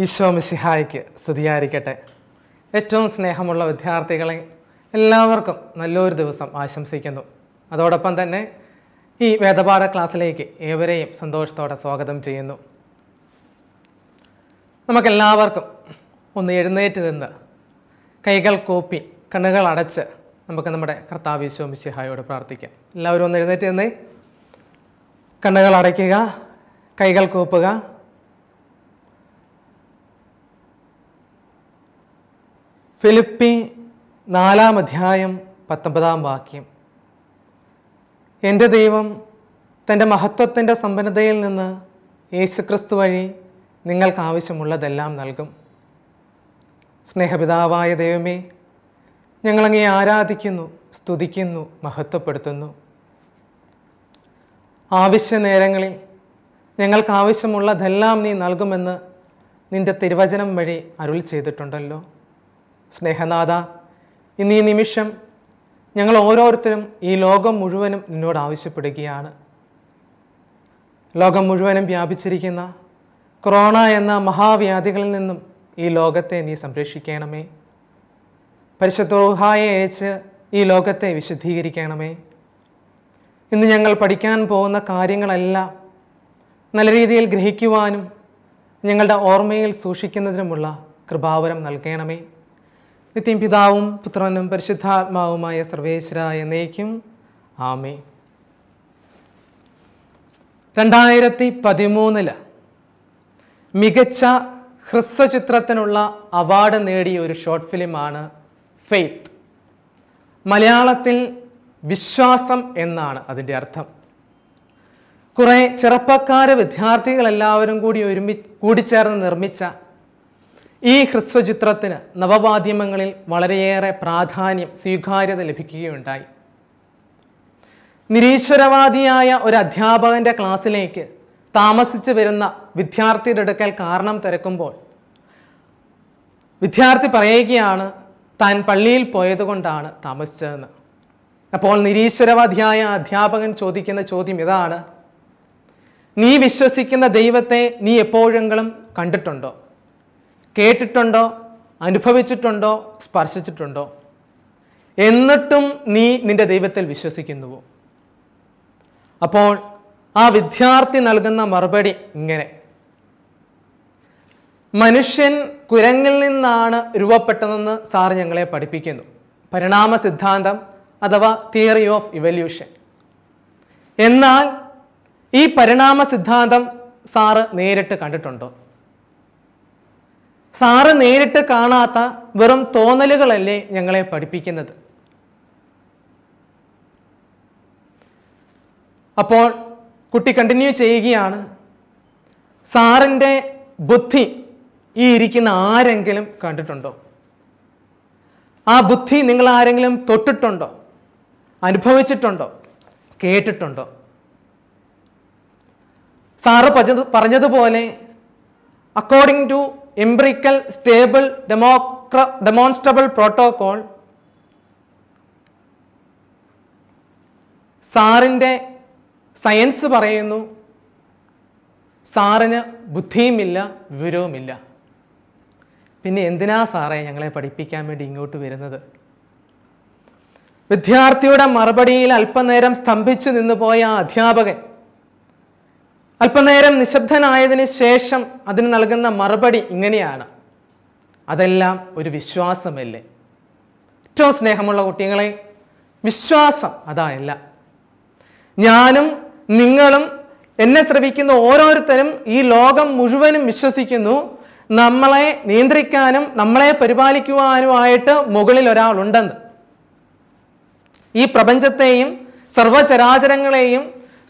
ഈശോ മിസിഹായിക്ക് സ്തുതിയായിരിക്കട്ടെ ഏറ്റവും സ്നേഹമുള്ള വിദ്യാർത്ഥികളെ എല്ലാവർക്കും നല്ലൊരു ദിവസം ആശംസിക്കുന്നു അതോടൊപ്പം തന്നെ ഈ വേദപാഠ ക്ലാസ്സിലേക്ക് ഏവരെയും സന്തോഷത്തോടെ സ്വാഗതം ചെയ്യുന്നു നമുക്കെല്ലാവർക്കും ഒന്ന് എഴുന്നേറ്റ് നിന്ന് കൈകൾ കോപ്പി കണ്ണുകൾ അടച്ച് നമുക്ക് നമ്മുടെ കർത്താവ് ഈശോ മിസിഹായോട് പ്രാർത്ഥിക്കാം എല്ലാവരും ഒന്ന് എഴുന്നേറ്റ് നിന്ന് കണ്ണുകൾ അടയ്ക്കുക കൈകൾ കൂപ്പുക ഫിലിപ്പി നാലാം അധ്യായം പത്തൊമ്പതാം വാക്യം എൻ്റെ ദൈവം തൻ്റെ മഹത്വത്തിൻ്റെ സമ്പന്നതയിൽ നിന്ന് യേശുക്രിസ്തു വഴി നിങ്ങൾക്ക് ആവശ്യമുള്ളതെല്ലാം നൽകും സ്നേഹപിതാവായ ദൈവമേ ഞങ്ങളങ്ങേ ആരാധിക്കുന്നു സ്തുതിക്കുന്നു മഹത്വപ്പെടുത്തുന്നു ആവശ്യ നേരങ്ങളിൽ ഞങ്ങൾക്ക് ആവശ്യമുള്ളതെല്ലാം നീ നൽകുമെന്ന് നിൻ്റെ തിരുവചനം വഴി അരുൾ ചെയ്തിട്ടുണ്ടല്ലോ സ്നേഹനാഥ ഇന്ന് ഈ നിമിഷം ഞങ്ങൾ ഓരോരുത്തരും ഈ ലോകം മുഴുവനും നിന്നോട് ആവശ്യപ്പെടുകയാണ് ലോകം മുഴുവനും വ്യാപിച്ചിരിക്കുന്ന കൊറോണ എന്ന മഹാവ്യാധികളിൽ നിന്നും ഈ ലോകത്തെ നീ സംരക്ഷിക്കണമേ പരിശുദ്ധ അയച്ച് ഈ ലോകത്തെ വിശുദ്ധീകരിക്കണമേ ഇന്ന് ഞങ്ങൾ പഠിക്കാൻ പോകുന്ന കാര്യങ്ങളെല്ലാം നല്ല രീതിയിൽ ഗ്രഹിക്കുവാനും ഞങ്ങളുടെ ഓർമ്മയിൽ സൂക്ഷിക്കുന്നതിനുമുള്ള കൃപാവരം നൽകണമേ നിത്യം പിതാവും പുത്രനും പരിശുദ്ധാത്മാവുമായ സർവേശ്വരായ നയിക്കും ആമേ രണ്ടായിരത്തി പതിമൂന്നില് മികച്ച ഹ്രസ്വചിത്രത്തിനുള്ള അവാർഡ് നേടിയ ഒരു ഷോർട്ട് ഫിലിമാണ് ഫെയ്ത്ത് മലയാളത്തിൽ വിശ്വാസം എന്നാണ് അതിൻ്റെ അർത്ഥം കുറേ ചെറുപ്പക്കാർ വിദ്യാർത്ഥികളെല്ലാവരും കൂടി ഒരുമി കൂടിച്ചേർന്ന് നിർമ്മിച്ച ഈ ഹ്രസ്വചിത്രത്തിന് നവമാധ്യമങ്ങളിൽ വളരെയേറെ പ്രാധാന്യം സ്വീകാര്യത ലഭിക്കുകയുണ്ടായി നിരീശ്വരവാദിയായ ഒരു അധ്യാപകൻ്റെ ക്ലാസ്സിലേക്ക് താമസിച്ചു വരുന്ന വിദ്യാർത്ഥിയുടെ അടുക്കൽ കാരണം തിരക്കുമ്പോൾ വിദ്യാർത്ഥി പറയുകയാണ് താൻ പള്ളിയിൽ പോയതുകൊണ്ടാണ് താമസിച്ചതെന്ന് അപ്പോൾ നിരീശ്വരവാദിയായ അധ്യാപകൻ ചോദിക്കുന്ന ചോദ്യം ഇതാണ് നീ വിശ്വസിക്കുന്ന ദൈവത്തെ നീ എപ്പോഴെങ്കിലും കണ്ടിട്ടുണ്ടോ കേട്ടിട്ടുണ്ടോ അനുഭവിച്ചിട്ടുണ്ടോ സ്പർശിച്ചിട്ടുണ്ടോ എന്നിട്ടും നീ നിന്റെ ദൈവത്തിൽ വിശ്വസിക്കുന്നുവോ അപ്പോൾ ആ വിദ്യാർത്ഥി നൽകുന്ന മറുപടി ഇങ്ങനെ മനുഷ്യൻ കുരങ്ങിൽ നിന്നാണ് രൂപപ്പെട്ടതെന്ന് സാർ ഞങ്ങളെ പഠിപ്പിക്കുന്നു പരിണാമ സിദ്ധാന്തം അഥവാ തിയറി ഓഫ് ഇവല്യൂഷൻ എന്നാൽ ഈ പരിണാമ സിദ്ധാന്തം സാറ് നേരിട്ട് കണ്ടിട്ടുണ്ടോ സാറ് നേരിട്ട് കാണാത്ത വെറും തോന്നലുകളല്ലേ ഞങ്ങളെ പഠിപ്പിക്കുന്നത് അപ്പോൾ കുട്ടി കണ്ടിന്യൂ ചെയ്യുകയാണ് സാറിൻ്റെ ബുദ്ധി ഈ ഇരിക്കുന്ന ആരെങ്കിലും കണ്ടിട്ടുണ്ടോ ആ ബുദ്ധി നിങ്ങൾ ആരെങ്കിലും തൊട്ടിട്ടുണ്ടോ അനുഭവിച്ചിട്ടുണ്ടോ കേട്ടിട്ടുണ്ടോ സാറ് പറഞ്ഞതുപോലെ according to empirical stable demonstrable protocol സാറിൻ്റെ സയൻസ് പറയുന്നു സാറിന് ബുദ്ധിയുമില്ല വിവരവുമില്ല പിന്നെ എന്തിനാ സാറേ ഞങ്ങളെ പഠിപ്പിക്കാൻ വേണ്ടി ഇങ്ങോട്ട് വരുന്നത് വിദ്യാർത്ഥിയുടെ മറുപടിയിൽ അല്പനേരം സ്തംഭിച്ചു നിന്നുപോയ അധ്യാപകൻ അല്പനേരം നിശബ്ദനായതിനു ശേഷം അതിന് നൽകുന്ന മറുപടി ഇങ്ങനെയാണ് അതെല്ലാം ഒരു വിശ്വാസമല്ലേ ഏറ്റവും സ്നേഹമുള്ള കുട്ടികളെ വിശ്വാസം അതായല്ല ഞാനും നിങ്ങളും എന്നെ ശ്രവിക്കുന്ന ഓരോരുത്തരും ഈ ലോകം മുഴുവനും വിശ്വസിക്കുന്നു നമ്മളെ നിയന്ത്രിക്കാനും നമ്മളെ പരിപാലിക്കുവാനുമായിട്ട് മുകളിൽ ഒരാളുണ്ടെന്ന് ഈ പ്രപഞ്ചത്തെയും സർവചരാചരങ്ങളെയും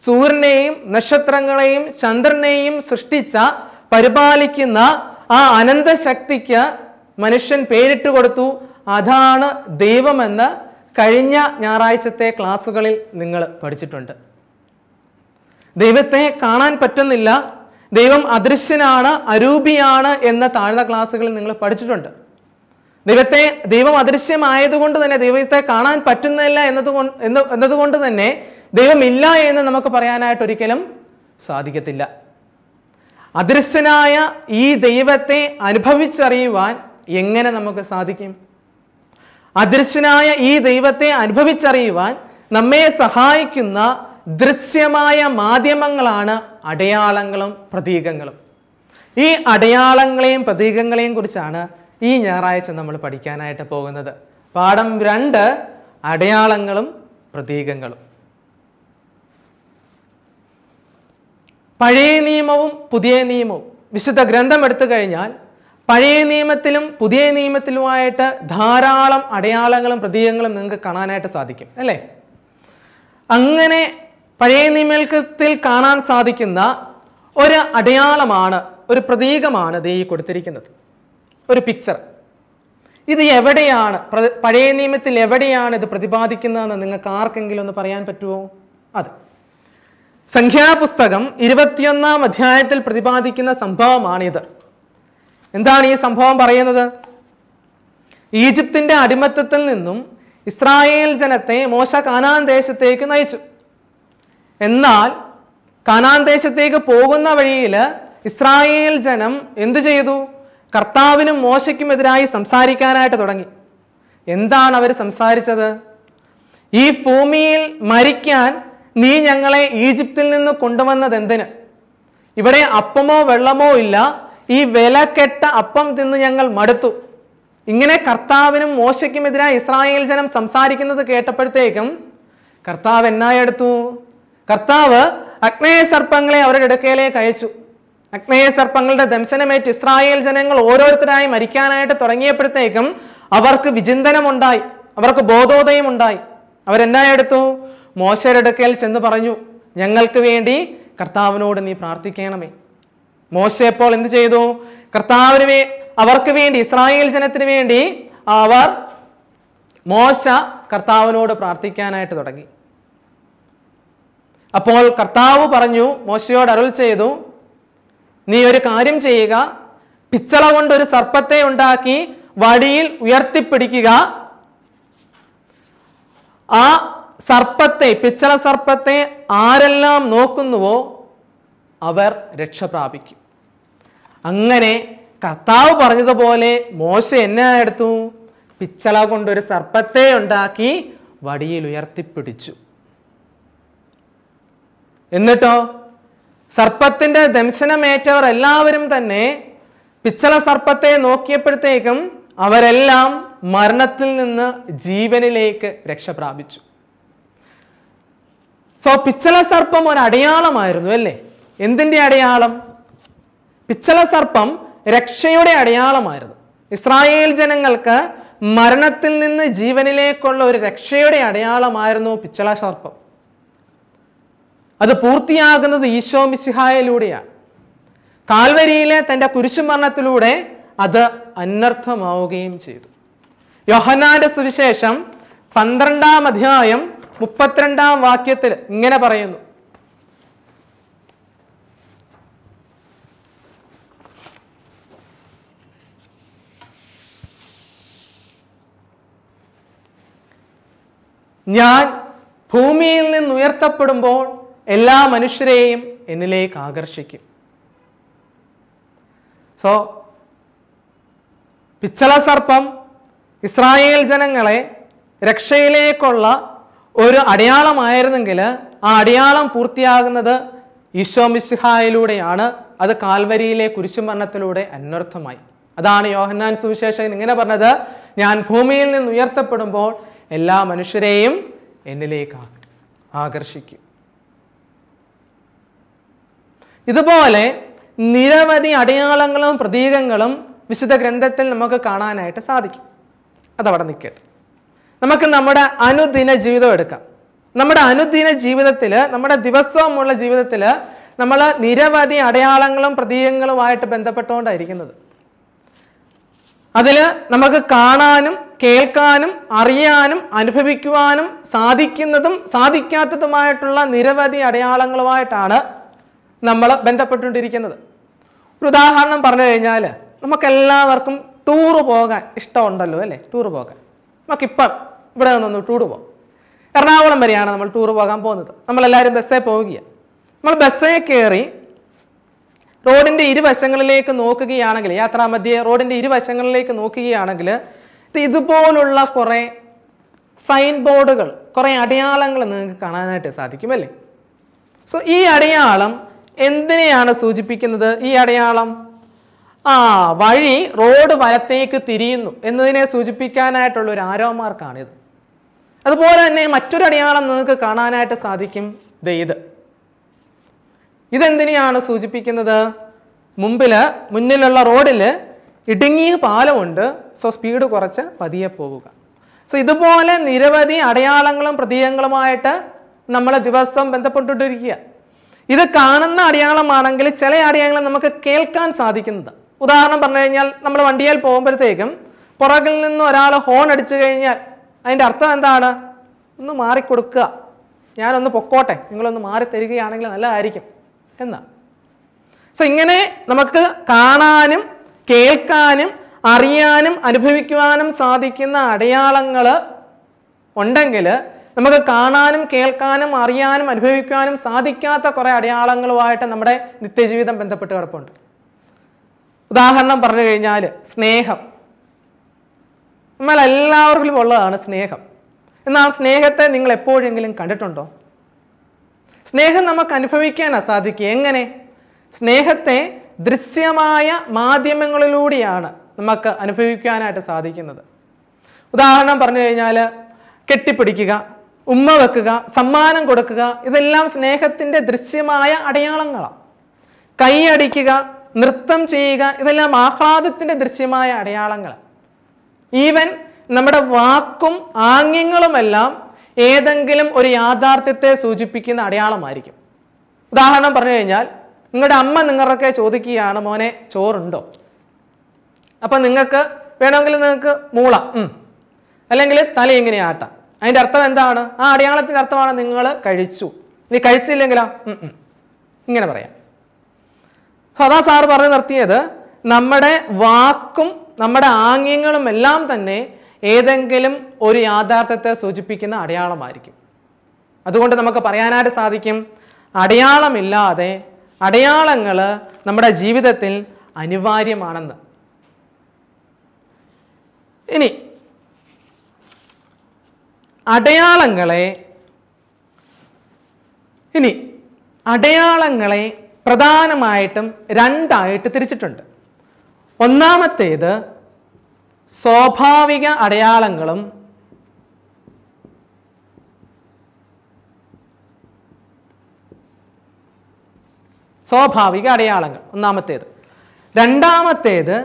സൂര്യനെയും നക്ഷത്രങ്ങളെയും ചന്ദ്രനെയും സൃഷ്ടിച്ച പരിപാലിക്കുന്ന ആ അനന്ത ശക്തിക്ക് മനുഷ്യൻ പേരിട്ട് കൊടുത്തു അതാണ് ദൈവമെന്ന് കഴിഞ്ഞ ഞായറാഴ്ചത്തെ ക്ലാസ്സുകളിൽ നിങ്ങൾ പഠിച്ചിട്ടുണ്ട് ദൈവത്തെ കാണാൻ പറ്റുന്നില്ല ദൈവം അദൃശ്യനാണ് അരൂപിയാണ് എന്ന താഴ്ന്ന ക്ലാസ്സുകളിൽ നിങ്ങൾ പഠിച്ചിട്ടുണ്ട് ദൈവത്തെ ദൈവം അദൃശ്യമായതുകൊണ്ട് തന്നെ ദൈവത്തെ കാണാൻ പറ്റുന്നില്ല എന്നതുകൊണ്ട് എന്നതുകൊണ്ട് തന്നെ ദൈവമില്ല എന്ന് നമുക്ക് പറയാനായിട്ട് ഒരിക്കലും സാധിക്കത്തില്ല അദൃശ്യനായ ഈ ദൈവത്തെ അനുഭവിച്ചറിയുവാൻ എങ്ങനെ നമുക്ക് സാധിക്കും അദൃശ്യനായ ഈ ദൈവത്തെ അനുഭവിച്ചറിയുവാൻ നമ്മെ സഹായിക്കുന്ന ദൃശ്യമായ മാധ്യമങ്ങളാണ് അടയാളങ്ങളും പ്രതീകങ്ങളും ഈ അടയാളങ്ങളെയും പ്രതീകങ്ങളെയും കുറിച്ചാണ് ഈ ഞായറാഴ്ച നമ്മൾ പഠിക്കാനായിട്ട് പോകുന്നത് പാഠം രണ്ട് അടയാളങ്ങളും പ്രതീകങ്ങളും പഴയ നിയമവും പുതിയ നിയമവും വിശുദ്ധ ഗ്രന്ഥം എടുത്തു കഴിഞ്ഞാൽ പഴയ നിയമത്തിലും പുതിയ നിയമത്തിലുമായിട്ട് ധാരാളം അടയാളങ്ങളും പ്രതീകങ്ങളും നിങ്ങൾക്ക് കാണാനായിട്ട് സാധിക്കും അല്ലേ അങ്ങനെ പഴയ നിയമത്തിൽ കാണാൻ സാധിക്കുന്ന ഒരു അടയാളമാണ് ഒരു പ്രതീകമാണ് ദേ കൊടുത്തിരിക്കുന്നത് ഒരു പിക്ചർ ഇത് എവിടെയാണ് പഴയ നിയമത്തിൽ എവിടെയാണ് ഇത് പ്രതിപാദിക്കുന്നതെന്ന് നിങ്ങൾക്ക് ആർക്കെങ്കിലും ഒന്ന് പറയാൻ പറ്റുമോ അതെ സംഖ്യാപുസ്തകം ഇരുപത്തിയൊന്നാം അധ്യായത്തിൽ പ്രതിപാദിക്കുന്ന സംഭവമാണിത് എന്താണ് ഈ സംഭവം പറയുന്നത് ഈജിപ്തിൻ്റെ അടിമത്തത്തിൽ നിന്നും ഇസ്രായേൽ ജനത്തെ മോശ കാനാൻ ദേശത്തേക്ക് നയിച്ചു എന്നാൽ കാനാൻ ദേശത്തേക്ക് പോകുന്ന വഴിയിൽ ഇസ്രായേൽ ജനം എന്തു ചെയ്തു കർത്താവിനും മോശയ്ക്കുമെതിരായി സംസാരിക്കാനായിട്ട് തുടങ്ങി എന്താണ് അവർ സംസാരിച്ചത് ഈ ഭൂമിയിൽ മരിക്കാൻ നീ ഞങ്ങളെ ഈജിപ്തിൽ നിന്ന് കൊണ്ടുവന്നത് എന്തിന് ഇവിടെ അപ്പമോ വെള്ളമോ ഇല്ല ഈ വില കെട്ട അപ്പം തിന്ന് ഞങ്ങൾ മടുത്തു ഇങ്ങനെ കർത്താവിനും മോശയ്ക്കുമെതിരായി ഇസ്രായേൽ ജനം സംസാരിക്കുന്നത് കേട്ടപ്പോഴത്തേക്കും കർത്താവ് എന്നായെടുത്തു കർത്താവ് അഗ്നേയ സർപ്പങ്ങളെ അവരുടെ ഇടക്കയിലേക്ക് അയച്ചു അഗ്നേയ സർപ്പങ്ങളുടെ ദംശനമേറ്റ് ഇസ്രായേൽ ജനങ്ങൾ ഓരോരുത്തരായി മരിക്കാനായിട്ട് തുടങ്ങിയപ്പോഴത്തേക്കും അവർക്ക് വിചിന്തനമുണ്ടായി അവർക്ക് ഉണ്ടായി അവരെന്നായെടുത്തു മോശരുടെക്കൽ ചെന്ന് പറഞ്ഞു ഞങ്ങൾക്ക് വേണ്ടി കർത്താവിനോട് നീ പ്രാർത്ഥിക്കണമേ മോശ എപ്പോൾ എന്ത് ചെയ്തു കർത്താവിന് വേ അവർക്ക് വേണ്ടി ഇസ്രായേൽ ജനത്തിന് വേണ്ടി അവർ മോശ കർത്താവിനോട് പ്രാർത്ഥിക്കാനായിട്ട് തുടങ്ങി അപ്പോൾ കർത്താവ് പറഞ്ഞു മോശയോട് അരുൾ ചെയ്തു നീ ഒരു കാര്യം ചെയ്യുക പിച്ചള കൊണ്ട് ഒരു സർപ്പത്തെ ഉണ്ടാക്കി വടിയിൽ ഉയർത്തിപ്പിടിക്കുക ആ സർപ്പത്തെ പിച്ചള സർപ്പത്തെ ആരെല്ലാം നോക്കുന്നുവോ അവർ രക്ഷ പ്രാപിക്കും അങ്ങനെ കർത്താവ് പറഞ്ഞതുപോലെ മോശ എന്നെ എടുത്തു പിച്ചള കൊണ്ടൊരു സർപ്പത്തെ ഉണ്ടാക്കി വടിയിൽ ഉയർത്തിപ്പിടിച്ചു എന്നിട്ടോ സർപ്പത്തിൻ്റെ ദംശനമേറ്റവർ എല്ലാവരും തന്നെ പിച്ചള സർപ്പത്തെ നോക്കിയപ്പോഴത്തേക്കും അവരെല്ലാം മരണത്തിൽ നിന്ന് ജീവനിലേക്ക് രക്ഷ പ്രാപിച്ചു സോ പിച്ചള സർപ്പം ഒരു അടയാളമായിരുന്നു അല്ലേ എന്തിൻ്റെ അടയാളം പിച്ചള സർപ്പം രക്ഷയുടെ അടയാളമായിരുന്നു ഇസ്രായേൽ ജനങ്ങൾക്ക് മരണത്തിൽ നിന്ന് ജീവനിലേക്കുള്ള ഒരു രക്ഷയുടെ അടയാളമായിരുന്നു പിച്ചള സർപ്പം അത് പൂർത്തിയാകുന്നത് ഈശോ മിസിഹായയിലൂടെയാണ് കാൽവരിയിലെ തൻ്റെ കുരിശുമരണത്തിലൂടെ അത് അനർത്ഥമാവുകയും ചെയ്തു യോഹനാന്റെ സുവിശേഷം പന്ത്രണ്ടാം അധ്യായം മുപ്പത്തിരണ്ടാം വാക്യത്തിൽ ഇങ്ങനെ പറയുന്നു ഞാൻ ഭൂമിയിൽ നിന്ന് ഉയർത്തപ്പെടുമ്പോൾ എല്ലാ മനുഷ്യരെയും എന്നിലേക്ക് ആകർഷിക്കും സോ പിച്ചള സർപ്പം ഇസ്രായേൽ ജനങ്ങളെ രക്ഷയിലേക്കുള്ള ഒരു അടയാളമായിരുന്നെങ്കിൽ ആ അടയാളം പൂർത്തിയാകുന്നത് ഈശോ മിസ്ഹായിലൂടെയാണ് അത് കാൽവരിയിലെ കുരിശുമരണത്തിലൂടെ അന്വർത്ഥമായി അതാണ് യോഹന്നാൻ സുവിശേഷൻ ഇങ്ങനെ പറഞ്ഞത് ഞാൻ ഭൂമിയിൽ നിന്ന് ഉയർത്തപ്പെടുമ്പോൾ എല്ലാ മനുഷ്യരെയും എന്നിലേക്ക് ആകർഷിക്കും ഇതുപോലെ നിരവധി അടയാളങ്ങളും പ്രതീകങ്ങളും വിശുദ്ധ ഗ്രന്ഥത്തിൽ നമുക്ക് കാണാനായിട്ട് സാധിക്കും അതവിടെ നിൽക്കട്ടെ നമുക്ക് നമ്മുടെ അനുദിന ജീവിതം എടുക്കാം നമ്മുടെ അനുദിന ജീവിതത്തിൽ നമ്മുടെ ദിവസവുമുള്ള ജീവിതത്തിൽ നമ്മൾ നിരവധി അടയാളങ്ങളും പ്രതീകങ്ങളുമായിട്ട് ബന്ധപ്പെട്ടുകൊണ്ടായിരിക്കുന്നത് അതിൽ നമുക്ക് കാണാനും കേൾക്കാനും അറിയാനും അനുഭവിക്കുവാനും സാധിക്കുന്നതും സാധിക്കാത്തതുമായിട്ടുള്ള നിരവധി അടയാളങ്ങളുമായിട്ടാണ് നമ്മൾ ബന്ധപ്പെട്ടുകൊണ്ടിരിക്കുന്നത് ഒരു ഉദാഹരണം പറഞ്ഞു കഴിഞ്ഞാൽ നമുക്കെല്ലാവർക്കും ടൂറ് പോകാൻ ഇഷ്ടമുണ്ടല്ലോ അല്ലേ ടൂറ് പോകാൻ നമുക്കിപ്പം ഇവിടെ നിന്നൊന്ന് ടൂർ പോകാം എറണാകുളം വരെയാണ് നമ്മൾ ടൂർ പോകാൻ പോകുന്നത് നമ്മളെല്ലാവരും ബസ്സേ പോവുകയാണ് നമ്മൾ ബസ്സേ കയറി റോഡിൻ്റെ ഇരുവശങ്ങളിലേക്ക് നോക്കുകയാണെങ്കിൽ യാത്രാമധ്യേ റോഡിൻ്റെ ഇരുവശങ്ങളിലേക്ക് നോക്കുകയാണെങ്കിൽ ഇതുപോലുള്ള കുറേ സൈൻ ബോർഡുകൾ കുറേ അടയാളങ്ങൾ നിങ്ങൾക്ക് കാണാനായിട്ട് സാധിക്കും അല്ലേ സോ ഈ അടയാളം എന്തിനെയാണ് സൂചിപ്പിക്കുന്നത് ഈ അടയാളം ആ വഴി റോഡ് വലത്തേക്ക് തിരിയുന്നു എന്നതിനെ സൂചിപ്പിക്കാനായിട്ടുള്ള ഒരു ആരോ അതുപോലെ തന്നെ മറ്റൊരു അടയാളം നിങ്ങൾക്ക് കാണാനായിട്ട് സാധിക്കും ഇത് ഇതെന്തിനെയാണ് സൂചിപ്പിക്കുന്നത് മുമ്പിൽ മുന്നിലുള്ള റോഡിൽ ഇടുങ്ങിയ പാലമുണ്ട് സോ സ്പീഡ് കുറച്ച് പതിയെ പോവുക സോ ഇതുപോലെ നിരവധി അടയാളങ്ങളും പ്രതീകങ്ങളുമായിട്ട് നമ്മൾ ദിവസം ബന്ധപ്പെട്ടുകൊണ്ടിരിക്കുക ഇത് കാണുന്ന അടയാളമാണെങ്കിൽ ചില അടയാളങ്ങൾ നമുക്ക് കേൾക്കാൻ സാധിക്കുന്നത് ഉദാഹരണം പറഞ്ഞു കഴിഞ്ഞാൽ നമ്മൾ വണ്ടിയാൽ പോകുമ്പോഴത്തേക്കും പുറകിൽ നിന്ന് ഒരാൾ ഹോൺ അടിച്ചു കഴിഞ്ഞാൽ അതിൻ്റെ അർത്ഥം എന്താണ് ഒന്ന് മാറിക്കൊടുക്കുക ഞാനൊന്ന് പൊക്കോട്ടെ നിങ്ങളൊന്ന് മാറി തരികയാണെങ്കിൽ നല്ലതായിരിക്കും എന്നാ സോ ഇങ്ങനെ നമുക്ക് കാണാനും കേൾക്കാനും അറിയാനും അനുഭവിക്കുവാനും സാധിക്കുന്ന അടയാളങ്ങൾ ഉണ്ടെങ്കിൽ നമുക്ക് കാണാനും കേൾക്കാനും അറിയാനും അനുഭവിക്കാനും സാധിക്കാത്ത കുറേ അടയാളങ്ങളുമായിട്ട് നമ്മുടെ നിത്യജീവിതം ബന്ധപ്പെട്ട് കിടപ്പുണ്ട് ഉദാഹരണം പറഞ്ഞു കഴിഞ്ഞാൽ സ്നേഹം എന്നാൽ എല്ലാവർക്കും ഉള്ളതാണ് സ്നേഹം എന്നാൽ സ്നേഹത്തെ നിങ്ങൾ എപ്പോഴെങ്കിലും കണ്ടിട്ടുണ്ടോ സ്നേഹം നമുക്ക് അനുഭവിക്കാനാണ് സാധിക്കുക എങ്ങനെ സ്നേഹത്തെ ദൃശ്യമായ മാധ്യമങ്ങളിലൂടെയാണ് നമുക്ക് അനുഭവിക്കാനായിട്ട് സാധിക്കുന്നത് ഉദാഹരണം പറഞ്ഞു കഴിഞ്ഞാൽ കെട്ടിപ്പിടിക്കുക ഉമ്മ വെക്കുക സമ്മാനം കൊടുക്കുക ഇതെല്ലാം സ്നേഹത്തിൻ്റെ ദൃശ്യമായ അടയാളങ്ങളാണ് കൈയടിക്കുക നൃത്തം ചെയ്യുക ഇതെല്ലാം ആഹ്ലാദത്തിൻ്റെ ദൃശ്യമായ അടയാളങ്ങൾ ഈവൻ നമ്മുടെ വാക്കും ആംഗ്യങ്ങളുമെല്ലാം ഏതെങ്കിലും ഒരു യാഥാർത്ഥ്യത്തെ സൂചിപ്പിക്കുന്ന അടയാളമായിരിക്കും ഉദാഹരണം പറഞ്ഞു കഴിഞ്ഞാൽ നിങ്ങളുടെ അമ്മ നിങ്ങളൊക്കെ ചോദിക്കുകയാണ് മോനെ ചോറുണ്ടോ അപ്പം നിങ്ങൾക്ക് വേണമെങ്കിൽ നിങ്ങൾക്ക് മൂള അല്ലെങ്കിൽ തല ഇങ്ങനെ ആട്ടാം അതിൻ്റെ അർത്ഥം എന്താണ് ആ അടയാളത്തിൻ്റെ അർത്ഥമാണ് നിങ്ങൾ കഴിച്ചു ഇനി കഴിച്ചില്ലെങ്കിലോ ഇങ്ങനെ പറയാം സദാ സാർ പറഞ്ഞു നിർത്തിയത് നമ്മുടെ വാക്കും നമ്മുടെ ആംഗ്യങ്ങളും എല്ലാം തന്നെ ഏതെങ്കിലും ഒരു യാഥാർത്ഥ്യത്തെ സൂചിപ്പിക്കുന്ന അടയാളമായിരിക്കും അതുകൊണ്ട് നമുക്ക് പറയാനായിട്ട് സാധിക്കും അടയാളമില്ലാതെ അടയാളങ്ങൾ നമ്മുടെ ജീവിതത്തിൽ അനിവാര്യമാണെന്ന് ഇനി അടയാളങ്ങളെ ഇനി അടയാളങ്ങളെ പ്രധാനമായിട്ടും രണ്ടായിട്ട് തിരിച്ചിട്ടുണ്ട് ഒന്നാമത്തേത് സ്വാഭാവിക അടയാളങ്ങളും സ്വാഭാവിക അടയാളങ്ങൾ ഒന്നാമത്തേത് രണ്ടാമത്തേത്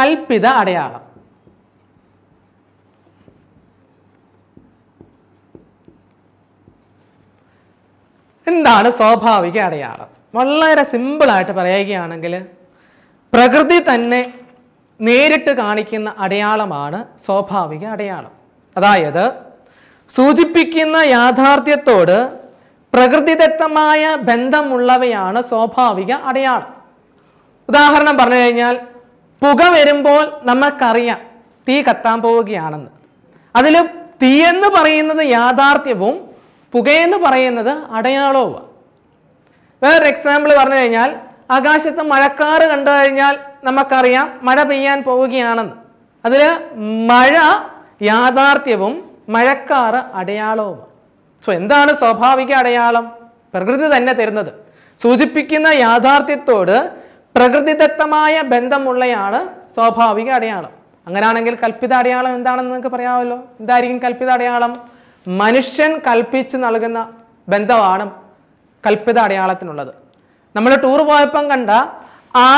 കൽപ്പിത അടയാളം എന്താണ് സ്വാഭാവിക അടയാളം വളരെ സിമ്പിളായിട്ട് പറയുകയാണെങ്കിൽ പ്രകൃതി തന്നെ നേരിട്ട് കാണിക്കുന്ന അടയാളമാണ് സ്വാഭാവിക അടയാളം അതായത് സൂചിപ്പിക്കുന്ന യാഥാർത്ഥ്യത്തോട് പ്രകൃതിദത്തമായ ബന്ധമുള്ളവയാണ് സ്വാഭാവിക അടയാളം ഉദാഹരണം പറഞ്ഞു കഴിഞ്ഞാൽ പുക വരുമ്പോൾ നമുക്കറിയാം തീ കത്താൻ പോവുകയാണെന്ന് അതിൽ തീയെന്ന് പറയുന്നത് യാഥാർത്ഥ്യവും പുകയെന്ന് പറയുന്നത് അടയാളവുമാണ് വേറൊരു എക്സാമ്പിൾ പറഞ്ഞു കഴിഞ്ഞാൽ ആകാശത്ത് മഴക്കാറ് കണ്ടു കഴിഞ്ഞാൽ നമുക്കറിയാം മഴ പെയ്യാൻ പോവുകയാണെന്ന് അതിൽ മഴ യാഥാർത്ഥ്യവും മഴക്കാറ് അടയാളവും സോ എന്താണ് സ്വാഭാവിക അടയാളം പ്രകൃതി തന്നെ തരുന്നത് സൂചിപ്പിക്കുന്ന യാഥാർത്ഥ്യത്തോട് പ്രകൃതിദത്തമായ ബന്ധമുള്ളയാണ് സ്വാഭാവിക അടയാളം അങ്ങനെയാണെങ്കിൽ കൽപ്പിത അടയാളം എന്താണെന്ന് നിങ്ങൾക്ക് പറയാമല്ലോ എന്തായിരിക്കും കൽപ്പിത അടയാളം മനുഷ്യൻ കൽപ്പിച്ച് നൽകുന്ന ബന്ധമാണ് കൽപ്പിത അടയാളത്തിനുള്ളത് നമ്മൾ ടൂർ പോയപ്പം കണ്ട ആ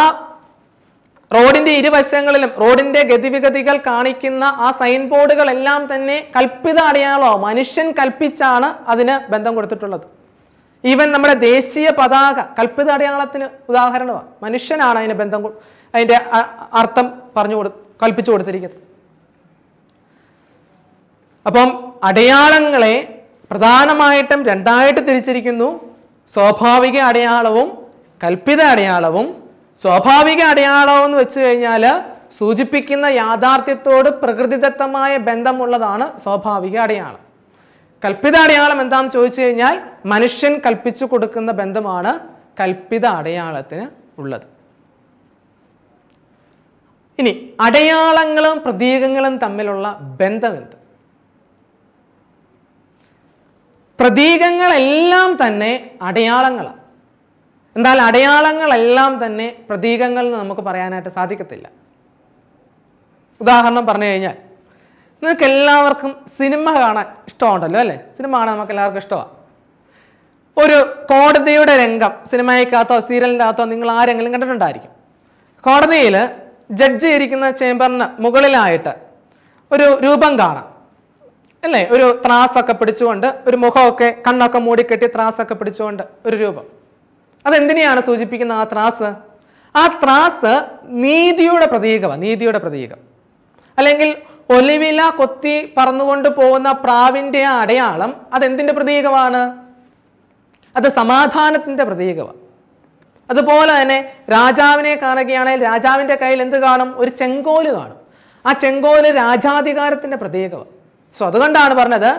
റോഡിന്റെ ഇരുവശങ്ങളിലും റോഡിന്റെ ഗതിവിഗതികൾ കാണിക്കുന്ന ആ സൈൻ ബോർഡുകളെല്ലാം തന്നെ കൽപ്പിത അടയാളോ മനുഷ്യൻ കൽപ്പിച്ചാണ് അതിന് ബന്ധം കൊടുത്തിട്ടുള്ളത് ഈവൻ നമ്മുടെ ദേശീയ പതാക കൽപ്പിത അടയാളത്തിന് ഉദാഹരണമാണ് മനുഷ്യനാണ് അതിന് ബന്ധം അതിൻ്റെ അർത്ഥം പറഞ്ഞു കൊടു കൽപ്പിച്ചു കൊടുത്തിരിക്കുന്നത് അപ്പം അടയാളങ്ങളെ പ്രധാനമായിട്ടും രണ്ടായിട്ട് തിരിച്ചിരിക്കുന്നു സ്വാഭാവിക അടയാളവും കൽപ്പിത അടയാളവും സ്വാഭാവിക അടയാളം എന്ന് വെച്ച് കഴിഞ്ഞാൽ സൂചിപ്പിക്കുന്ന യാഥാർത്ഥ്യത്തോട് പ്രകൃതിദത്തമായ ബന്ധമുള്ളതാണ് സ്വാഭാവിക അടയാളം കൽപ്പിത അടയാളം എന്താണെന്ന് ചോദിച്ചു കഴിഞ്ഞാൽ മനുഷ്യൻ കൽപ്പിച്ചു കൊടുക്കുന്ന ബന്ധമാണ് കൽപ്പിത അടയാളത്തിന് ഉള്ളത് ഇനി അടയാളങ്ങളും പ്രതീകങ്ങളും തമ്മിലുള്ള ബന്ധം എന്ത് പ്രതീകങ്ങളെല്ലാം തന്നെ അടയാളങ്ങളാണ് എന്നാൽ അടയാളങ്ങളെല്ലാം തന്നെ പ്രതീകങ്ങൾ എന്ന് നമുക്ക് പറയാനായിട്ട് സാധിക്കത്തില്ല ഉദാഹരണം പറഞ്ഞു കഴിഞ്ഞാൽ നിങ്ങൾക്ക് എല്ലാവർക്കും സിനിമ കാണാൻ ഇഷ്ടമുണ്ടല്ലോ അല്ലേ സിനിമ കാണാൻ നമുക്ക് എല്ലാവർക്കും ഇഷ്ടമാണ് ഒരു കോടതിയുടെ രംഗം സിനിമയ്ക്കകത്തോ സീരിയലിൻ്റെ അകത്തോ നിങ്ങൾ ആരെങ്കിലും കണ്ടിട്ടുണ്ടായിരിക്കും കോടതിയിൽ ജഡ്ജി ഇരിക്കുന്ന ചേംബറിന് മുകളിലായിട്ട് ഒരു രൂപം കാണാം അല്ലേ ഒരു ത്രാസൊക്കെ പിടിച്ചുകൊണ്ട് ഒരു മുഖമൊക്കെ കണ്ണൊക്കെ മൂടിക്കെട്ടി ത്രാസൊക്കെ പിടിച്ചുകൊണ്ട് ഒരു രൂപം അതെന്തിനെയാണ് സൂചിപ്പിക്കുന്ന ആ ത്രാസ് ആ ത്രാസ് നീതിയുടെ പ്രതീകമാണ് നീതിയുടെ പ്രതീകം അല്ലെങ്കിൽ ഒലിവില കൊത്തി പറന്നുകൊണ്ട് പോകുന്ന പ്രാവിൻ്റെ ആ അടയാളം അതെന്തിൻ്റെ പ്രതീകമാണ് അത് സമാധാനത്തിൻ്റെ പ്രതീകമാണ് അതുപോലെ തന്നെ രാജാവിനെ കാണുകയാണെങ്കിൽ രാജാവിൻ്റെ കയ്യിൽ എന്ത് കാണും ഒരു ചെങ്കോല് കാണും ആ ചെങ്കോല് രാജാധികാരത്തിൻ്റെ പ്രതീകമാണ് സോ അതുകൊണ്ടാണ് പറഞ്ഞത്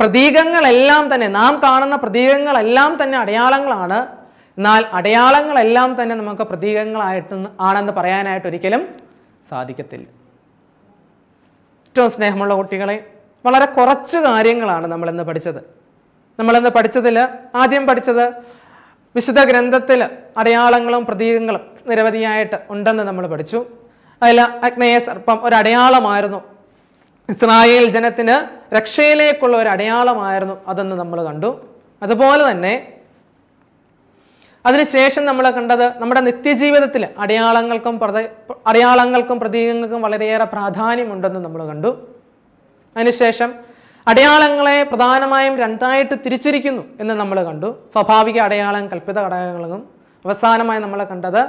പ്രതീകങ്ങളെല്ലാം തന്നെ നാം കാണുന്ന പ്രതീകങ്ങളെല്ലാം തന്നെ അടയാളങ്ങളാണ് എന്നാൽ അടയാളങ്ങളെല്ലാം തന്നെ നമുക്ക് പ്രതീകങ്ങളായിട്ട് ആണെന്ന് പറയാനായിട്ട് ഒരിക്കലും സാധിക്കത്തില്ല ഏറ്റവും സ്നേഹമുള്ള കുട്ടികളെ വളരെ കുറച്ച് കാര്യങ്ങളാണ് നമ്മളിന്ന് പഠിച്ചത് നമ്മളിന്ന് പഠിച്ചതിൽ ആദ്യം പഠിച്ചത് വിശുദ്ധ ഗ്രന്ഥത്തിൽ അടയാളങ്ങളും പ്രതീകങ്ങളും നിരവധിയായിട്ട് ഉണ്ടെന്ന് നമ്മൾ പഠിച്ചു അതിൽ അഗ്നേയ സർപ്പം ഒരു അടയാളമായിരുന്നു ഇസ്രായേൽ ജനത്തിന് രക്ഷയിലേക്കുള്ള ഒരു അടയാളമായിരുന്നു അതെന്ന് നമ്മൾ കണ്ടു അതുപോലെ തന്നെ അതിനുശേഷം നമ്മൾ കണ്ടത് നമ്മുടെ നിത്യജീവിതത്തിൽ അടയാളങ്ങൾക്കും പ്രതി അടയാളങ്ങൾക്കും പ്രതീകങ്ങൾക്കും വളരെയേറെ പ്രാധാന്യമുണ്ടെന്ന് നമ്മൾ കണ്ടു അതിനുശേഷം അടയാളങ്ങളെ പ്രധാനമായും രണ്ടായിട്ട് തിരിച്ചിരിക്കുന്നു എന്ന് നമ്മൾ കണ്ടു സ്വാഭാവിക അടയാളം കൽപ്പിത ഘടകങ്ങളും അവസാനമായി നമ്മൾ കണ്ടത്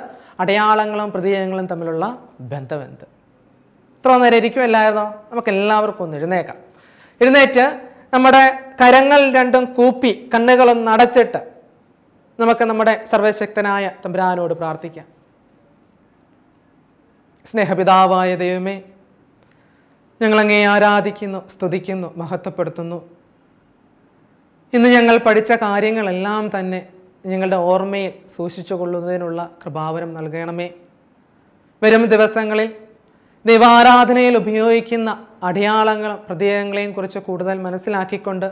അടയാളങ്ങളും പ്രതീകങ്ങളും തമ്മിലുള്ള ബന്ധമെന്ത് ഇത്ര നേരം എല്ലായിരുന്നോ നമുക്ക് എല്ലാവർക്കും ഒന്ന് എഴുന്നേക്കാം എഴുന്നേറ്റ് നമ്മുടെ കരങ്ങൾ രണ്ടും കൂപ്പി കണ്ണുകളും നടച്ചിട്ട് നമുക്ക് നമ്മുടെ സർവശക്തനായ തമ്പുരാനോട് പ്രാർത്ഥിക്കാം സ്നേഹപിതാവായ ദൈവമേ ഞങ്ങളങ്ങേ ആരാധിക്കുന്നു സ്തുതിക്കുന്നു മഹത്വപ്പെടുത്തുന്നു ഇന്ന് ഞങ്ങൾ പഠിച്ച കാര്യങ്ങളെല്ലാം തന്നെ ഞങ്ങളുടെ ഓർമ്മയിൽ സൂക്ഷിച്ചു കൊള്ളുന്നതിനുള്ള കൃപാവനം നൽകണമേ വരും ദിവസങ്ങളിൽ ദൈവാരാധനയിൽ ഉപയോഗിക്കുന്ന അടയാളങ്ങളും പ്രതീകങ്ങളെയും കുറിച്ച് കൂടുതൽ മനസ്സിലാക്കിക്കൊണ്ട്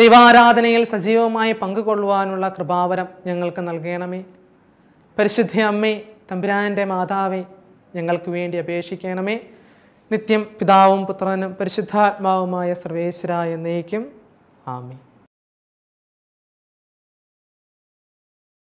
ദൈവാരാധനയിൽ സജീവമായി പങ്കുകൊള്ളുവാനുള്ള കൃപാവരം ഞങ്ങൾക്ക് നൽകണമേ പരിശുദ്ധ അമ്മേ തമ്പുരാൻ്റെ മാതാവേ ഞങ്ങൾക്ക് വേണ്ടി അപേക്ഷിക്കണമേ നിത്യം പിതാവും പുത്രനും പരിശുദ്ധാത്മാവുമായ സർവേശ്വരായ എന്നേക്കും ആമേ